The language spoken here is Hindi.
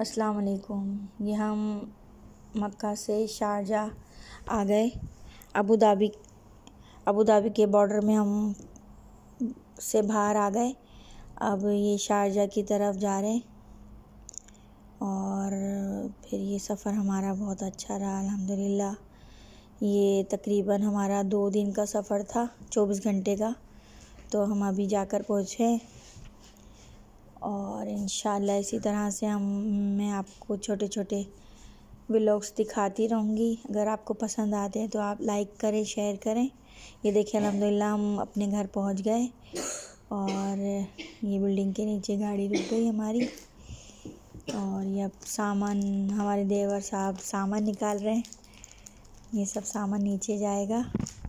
अस्सलाम वालेकुम ये हम मक्का से शारजा आ गए अबू धाबी अबू धाबी के बॉर्डर में हम से बाहर आ गए अब ये शारजा की तरफ जा रहे हैं और फिर ये सफ़र हमारा बहुत अच्छा रहा अल्हम्दुलिल्लाह ये तकरीबन हमारा दो दिन का सफ़र था चौबीस घंटे का तो हम अभी जाकर पहुँचे और और इन इसी तरह से हम मैं आपको छोटे छोटे ब्लॉग्स दिखाती रहूँगी अगर आपको पसंद आते हैं तो आप लाइक करें शेयर करें ये देखिए अलहमदिल्ला हम अपने घर पहुँच गए और ये बिल्डिंग के नीचे गाड़ी रुक गई हमारी और ये अब सामान हमारे देवर साहब सामान निकाल रहे हैं ये सब सामान नीचे जाएगा